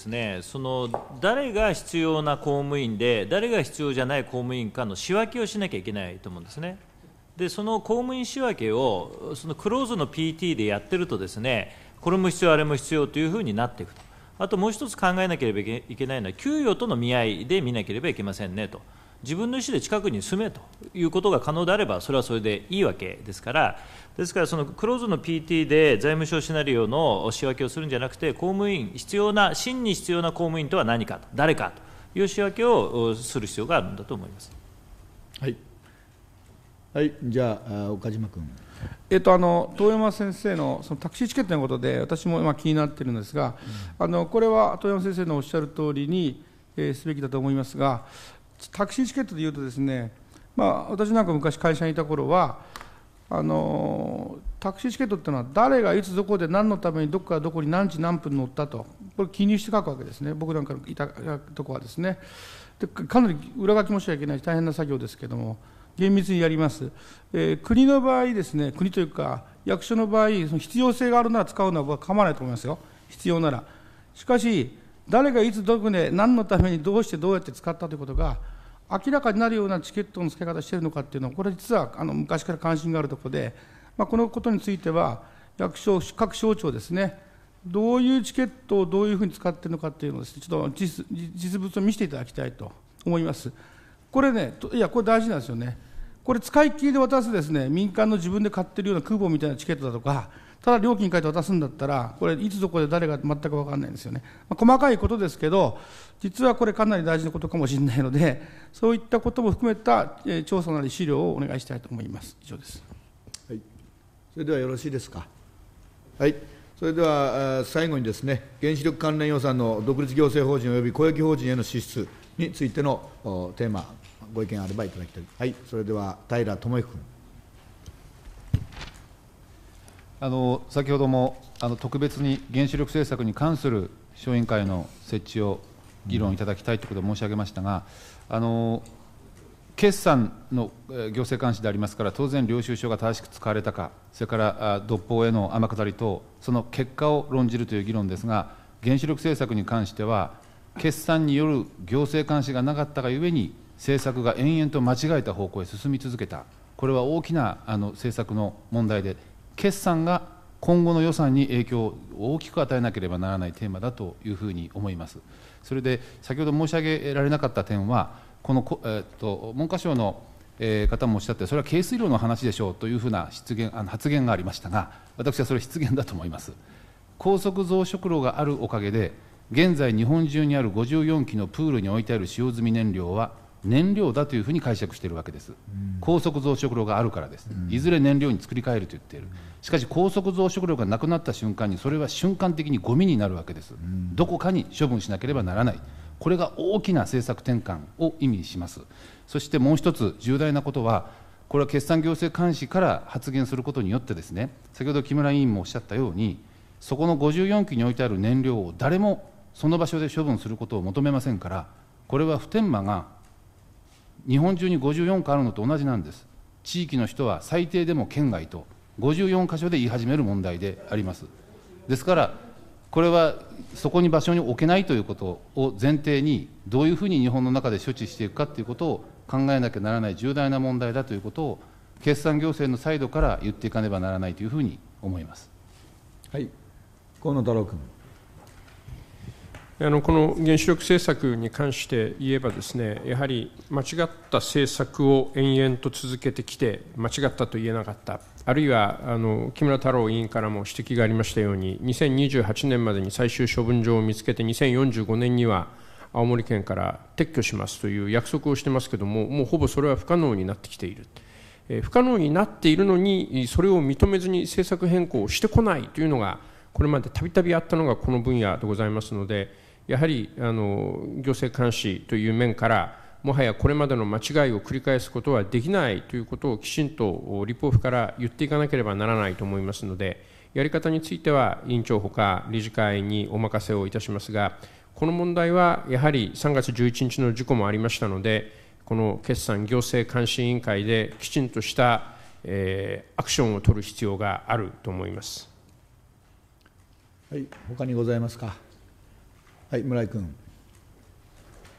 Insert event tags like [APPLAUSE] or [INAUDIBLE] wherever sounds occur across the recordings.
ですねその誰が必要な公務員で誰が必要じゃない公務員かの仕分けをしなきゃいけないと思うんですね。でその公務員仕分けをそのクローズの PT でやってるとですねこれも必要あれも必要というふうになっていくとあともう一つ考えなければいけないのは給与との見合いで見なければいけませんねと自分の意思で近くに住めということが可能であればそれはそれでいいわけですからですから、そのクローズの PT で財務省シナリオの仕分けをするんじゃなくて、公務員、必要な、真に必要な公務員とは何か、誰かという仕分けをする必要があるんだと思います。はい、はい、じゃあ、岡島君。えっと、あの遠山先生のそのタクシーチケットのことで私も今気になってるんですが、うん、あのこれは遠山先生のおっしゃる通りに、えー、すべきだと思いますがタクシーチケットでいうとですね、まあ、私なんか昔会社にいた頃はあのタクシーチケットっていうのは誰がいつどこで何のためにどこからどこに何時何分乗ったとこれ記入して書くわけですね僕なんかのいたとこはですねでかなり裏書きもしちゃいけない大変な作業ですけども厳密にやります、えー、国の場合ですね国というか役所の場合その必要性があるなら使うのは僕は構わないと思いますよ必要ならしかし誰がいつどこで何のためにどうしてどうやって使ったということが明らかになるようなチケットの付け方してるのかっていうのはこれ実はあの昔から関心があるところで、まあ、このことについては役所各省庁ですねどういうチケットをどういうふうに使ってるのかっていうのを、ね、ちょっと実実物を見せていただきたいと思います。これねいやこれ大事なんですよねこれ使い切りで渡すですね民間の自分で買ってるような空母みたいなチケットだとかただ料金書いて渡すんだったら、これ、いつどこで誰が全く分かんないんですよね。まあ、細かいことですけど、実はこれ、かなり大事なことかもしれないので、そういったことも含めた、え調査なり資料をお願いしたいと思います。以上です。はい、それではよろしいですか。はい、それでは最後にですね、原子力関連予算の独立行政法人及び公益法人への支出についてのテーマ、ご意見あればいただきたい。はい、それでは平智彦君。あの先ほどもあの特別に原子力政策に関する小委員会の設置を議論いただきたいということを申し上げましたが、あの決算の行政監視でありますから、当然、領収書が正しく使われたか、それから独法への天下り等、その結果を論じるという議論ですが、原子力政策に関しては、決算による行政監視がなかったがゆえに、政策が延々と間違えた方向へ進み続けた、これは大きなあの政策の問題で決算が今後の予算に影響を大きく与えなければならないテーマだというふうに思います。それで先ほど申し上げられなかった点は、この、えー、っと、文科省の方もおっしゃって、それは軽水炉の話でしょうというふうな失言あの発言がありましたが、私はそれ、失言だと思います。高速増殖炉があるおかげで、現在、日本中にある54基のプールに置いてある使用済み燃料は、燃料だというふうに解釈しているわけです、高速増殖炉があるからです、いずれ燃料に作り変えると言っているしかし高速増殖炉がなくなった瞬間にそれは瞬間的にゴミになるわけです、どこかに処分しなければならないこれが大きな政策転換を意味しますそしてもう一つ重大なことはこれは決算行政監視から発言することによってですね先ほど木村委員もおっしゃったようにそこの54基に置いてある燃料を誰もその場所で処分することを求めませんからこれは普天間が日本中に54個あるのと同じなんです地域の人は最低でも県外と54箇所で言い始める問題でありますですからこれはそこに場所に置けないということを前提にどういうふうに日本の中で処置していくかということを考えなきゃならない重大な問題だということを決算行政のサイドから言っていかねばならないというふうに思います。はい、河野太郎君あのこの原子力政策に関して言えばですね、やはり間違った政策を延々と続けてきて、間違ったと言えなかった、あるいはあの木村太郎委員からも指摘がありましたように、2028年までに最終処分場を見つけて、2045年には青森県から撤去しますという約束をしてますけども、もうほぼそれは不可能になってきている。え不可能になっているのに、それを認めずに政策変更をしてこないというのが、これまでたびたびあったのがこの分野でございますので、やはりあの行政監視という面からもはやこれまでの間違いを繰り返すことはできないということをきちんと立法府から言っていかなければならないと思いますのでやり方については委員長ほか理事会にお任せをいたしますがこの問題はやはり3月11日の事故もありましたのでこの決算行政監視委員会できちんとした、えー、アクションを取る必要があると思います。はい、他にございますか。はい、村井君。[CLEARS THROAT]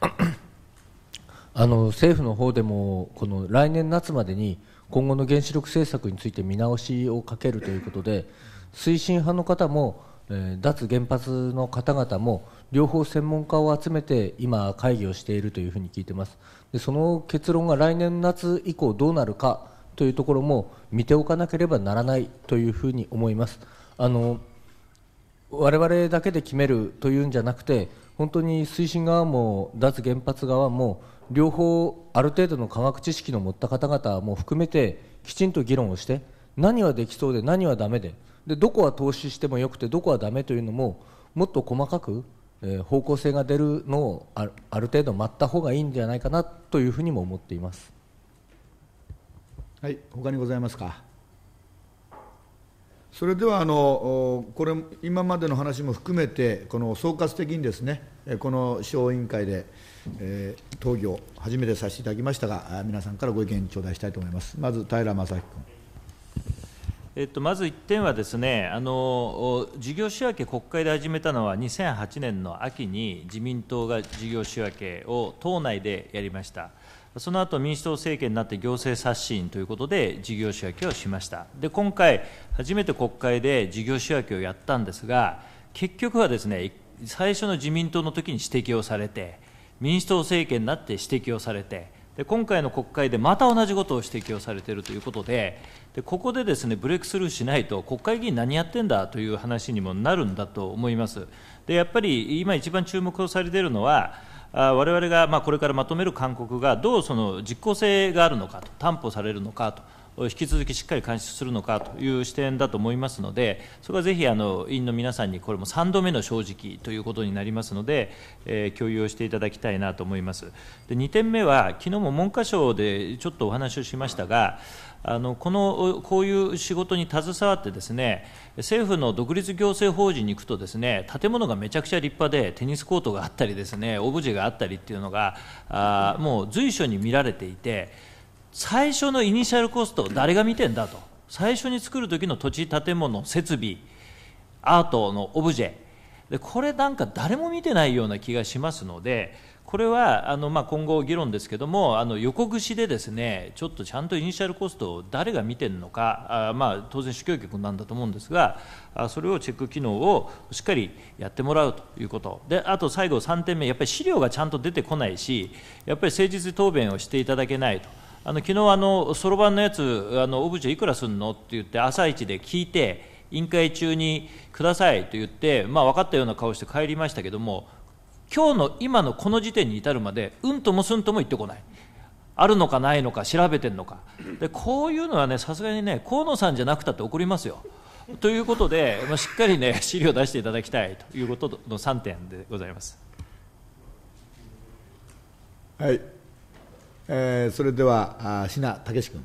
あの政府の方でもこの来年夏までに今後の原子力政策について見直しをかけるということで推進派の方も、えー、脱原発の方々も両方専門家を集めて今会議をしているというふうに聞いてますでその結論が来年夏以降どうなるかというところも見ておかなければならないというふうに思いますあの我々だけで決めるというんじゃなくて本当に推進側も脱原発側も両方ある程度の科学知識の持った方々も含めてきちんと議論をして何はできそうで何はだめででどこは投資してもよくてどこはだめというのももっと細かく、えー、方向性が出るのをある程度待った方がいいんじゃないかなというふうにも思っています。はい、他にございますか。それではあのこれ今までの話も含めてこの総括的にですねこの小委員会で、えー、討議を初めてさせていただきましたが皆さんからご意見頂戴したいと思いますまず平正君。えっと、まず1点はですねあの事業仕分け国会で始めたのは2008年の秋に自民党が事業仕分けを党内でやりました。その後民主党政権になって行政刷新ということで事業仕分けをしました。で、今回、初めて国会で事業仕分けをやったんですが、結局はですね、最初の自民党の時に指摘をされて、民主党政権になって指摘をされて、で今回の国会でまた同じことを指摘をされているということで、でここでです、ね、ブレイクスルーしないと、国会議員何やってんだという話にもなるんだと思います。でやっぱり今、一番注目をされているのは我々がまこれからまとめる勧告がどうその実効性があるのかと担保されるのかと。引き続きしっかり監視するのかという視点だと思いますので、そこはぜひあの委員の皆さんに、これも3度目の正直ということになりますので、えー、共有をしていただきたいなと思います。で2点目は、昨日も文科省でちょっとお話をしましたが、あのこのこういう仕事に携わってですね、政府の独立行政法人に行くとですね、建物がめちゃくちゃ立派で、テニスコートがあったりですね、オブジェがあったりっていうのが、あもう随所に見られていて、最初のイニシャルコスト誰が見てんだと最初に作る時の土地建物設備アートのオブジェでこれなんか誰も見てないような気がしますのでこれはあの、まあ、今後議論ですけどもあの横串でですねちょっとちゃんとイニシャルコストを誰が見てるのかあ、まあ、当然主教局なんだと思うんですがあそれをチェック機能をしっかりやってもらうということであと最後3点目やっぱり資料がちゃんと出てこないしやっぱり誠実答弁をしていただけないと。あの昨日あのそろばんのやつあのオブジェいくらすんのって言って朝一で聞いて委員会中にくださいと言って、まあ、分かったような顔して帰りましたけども今日の今のこの時点に至るまでうんともすんとも言ってこないあるのかないのか調べてんのかでこういうのはねさすがにね河野さんじゃなくたって怒りますよということで、まあ、しっかりね [LAUGHS] 資料を出していただきたいということの3点でございます。はいえー、それでは、品武君。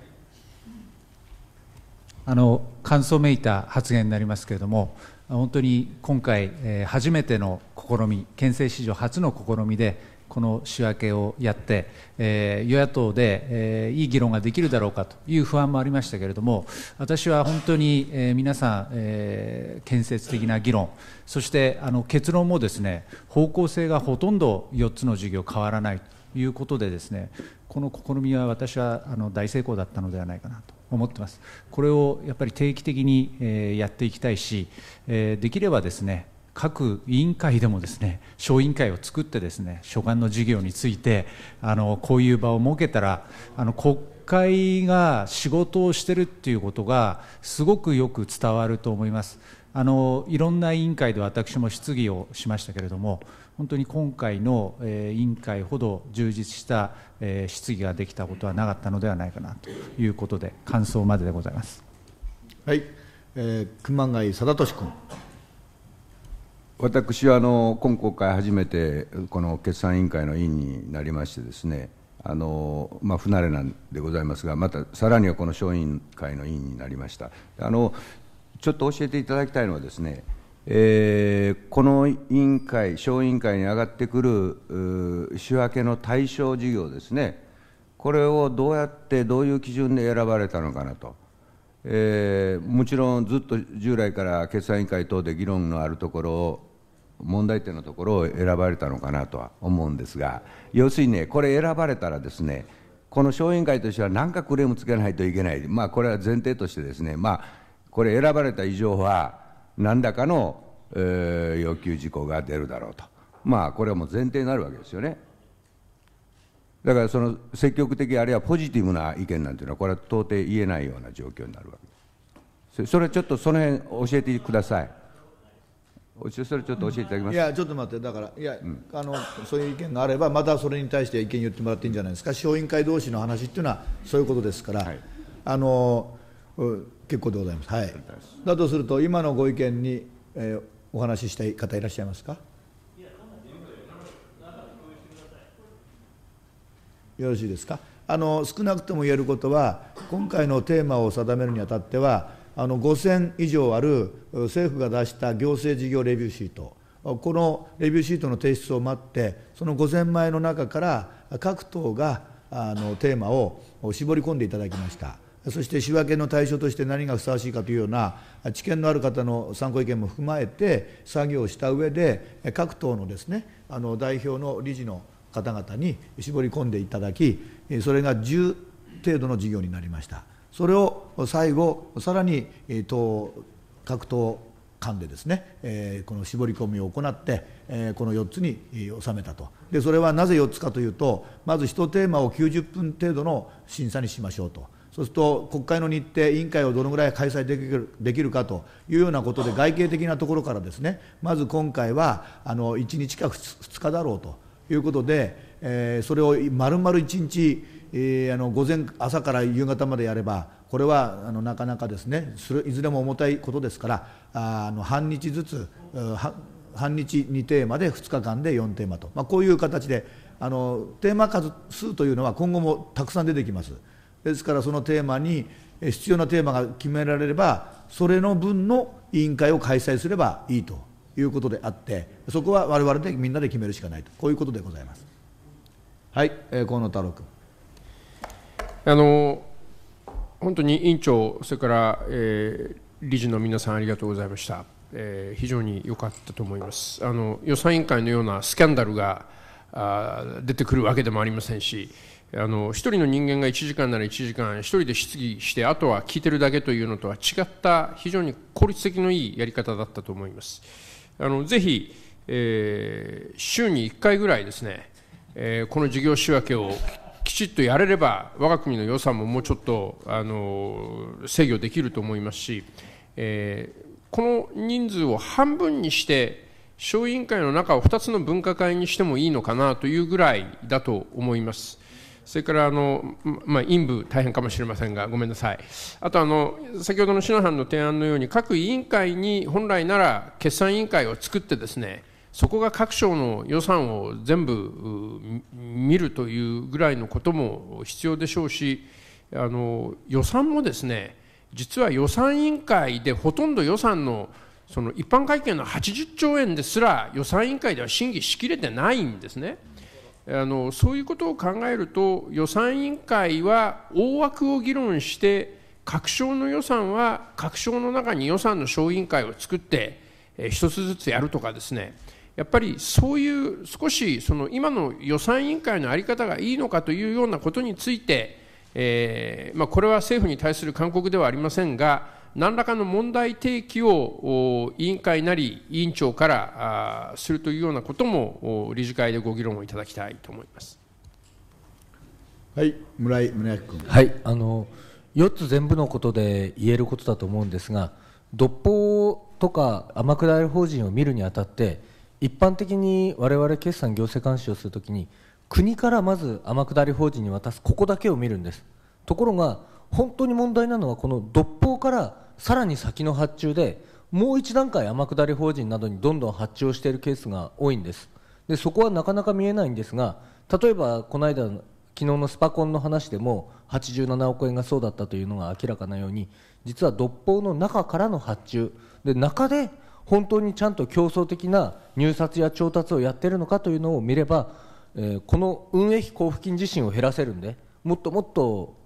あの感想めいた発言になりますけれども、本当に今回、えー、初めての試み、憲政史上初の試みで、この仕分けをやって、えー、与野党で、えー、いい議論ができるだろうかという不安もありましたけれども、私は本当に、えー、皆さん、え建設的な議論、そしてあの結論もですね方向性がほとんど4つの授業変わらない。いうことでですねこの試みは私はあの大成功だったのではないかなと思ってますこれをやっぱり定期的に、えやっていきたいし、えできればですね各委員会でもですね小委員会を作ってですね所管の事業についてあのこういう場を設けたらあの国会が仕事をしてるっていうことがすごくよく伝わると思いますあのいろんな委員会で私も質疑をしましたけれども本当に今回の委員会ほど充実した質疑ができたことはなかったのではないかなということで、感想まででございます。はい、えー、熊谷貞俊君。私はあの今国会初めてこの決算委員会の委員になりましてですね、あのまあ、不慣れなんでございますが、またさらにはこの小委員会の委員になりました。あのちょっと教えていただきたいのはですね、えー、この委員会、小委員会に上がってくる仕分けの対象事業ですね、これをどうやってどういう基準で選ばれたのかなと、えー、もちろんずっと従来から決算委員会等で議論のあるところを、問題点のところを選ばれたのかなとは思うんですが、要するにね、これ選ばれたらですね、この小委員会としては何かクレームつけないといけない、まあ、これは前提としてですね、まあ、これ選ばれた以上は、何らかの、えー、要求事項が出るだろうと、まあ、これはもう前提になるわけですよね。だからその積極的あるいはポジティブな意見なんていうのはこれは到底言えないような状況になるわけですそれちょっとその辺教えてくださいそれちょっと教えていただきますいやちょっと待ってだからいや、うん、あのそういう意見があればまたそれに対して意見言ってもらっていいんじゃないですか小委員会同士の話っていうのはそういうことですから、はい、あの結構でございます、はい、だとすると、今のご意見に、えー、お話ししたい方いらっしゃいますかよろしいですかあの少なくとも言えることは、今回のテーマを定めるにあたっては、あの5000以上ある政府が出した行政事業レビューシート、このレビューシートの提出を待って、その5000枚の中から各党があのテーマを絞り込んでいただきました。そして仕分けの対象として何がふさわしいかというような知見のある方の参考意見も踏まえて作業をした上で各党のですねあの代表の理事の方々に絞り込んでいただきそれが10程度の事業になりましたそれを最後さらに党各党間でですね、えこの絞り込みを行って、えこの4つに収めたとでそれはなぜ4つかというとまず1テーマを90分程度の審査にしましょうとそうすると国会の日程、委員会をどのぐらい開催できるできるかというようなことで、外形的なところからですね、まず今回はあの1日か 2, 2日だろうということで、えー、それを丸々1日、えー、あの午前、朝から夕方までやれば、これはあのなかなかですねする、いずれも重たいことですから、あの半日ずつ、半日2テーマで2日間で4テーマと、まあ、こういう形で、あのテーマ数というのは今後もたくさん出てきます。ですからそのテーマに必要なテーマが決められればそれの分の委員会を開催すればいいということであってそこは我々でみんなで決めるしかないとこういうことでございますはい、え河野太郎君あの本当に委員長それから、えー、理事の皆さんありがとうございました、えー、非常に良かったと思いますあの予算委員会のようなスキャンダルがあ出てくるわけでもありませんしあの一人の人間が1時間なら1時間一人で質疑してあとは聞いてるだけというのとは違った非常に効率的のいいやり方だったと思いますあのぜひ、えー、週に1回ぐらいですね、えー、この事業仕分けをきちっとやれれば我が国の予算ももうちょっとあの制御できると思いますし、えー、この人数を半分にして小委員会の中を2つの分科会にしてもいいのかなというぐらいだと思います。それからあの、まあ、陰部大変かもしれませんがごめんなさいあとあの先ほどの篠原の提案のように各委員会に本来なら決算委員会を作ってですねそこが各省の予算を全部見るというぐらいのことも必要でしょうしあの予算もですね実は予算委員会でほとんど予算のその一般会計の80兆円ですら予算委員会では審議しきれてないんですね。あのそういうことを考えると予算委員会は大枠を議論して各省の予算は各省の中に予算の小委員会を作って一つずつやるとかですねやっぱりそういう少しその今の予算委員会の在り方がいいのかというようなことについて、えーまあ、これは政府に対する勧告ではありませんが何らかの問題提起を委員会なり委員長からするというようなことも理事会でご議論をいただきたいと思います。はい、村井宗明君。はい、あの4つ全部のことで言えることだと思うんですが、独法とか天下り法人を見るにあたって、一般的に我々決算行政監視をするときに、国からまず天下り法人に渡すここだけを見るんです。ところが本当に問題なのはこの独法からさらに先の発注でもう一段階天下り法人などにどんどん発注をしているケースが多いんですでそこはなかなか見えないんですが例えばこの間昨日のスパコンの話でも87億円がそうだったというのが明らかなように実は独法の中からの発注で中で本当にちゃんと競争的な入札や調達をやっているのかというのを見れば、えー、この運営費交付金自身を減らせるんでもっともっと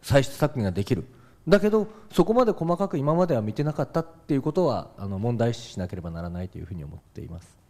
歳出削減ができる。だけどそこまで細かく今までは見てなかったっていうことはあの問題視しなければならないというふうに思っています。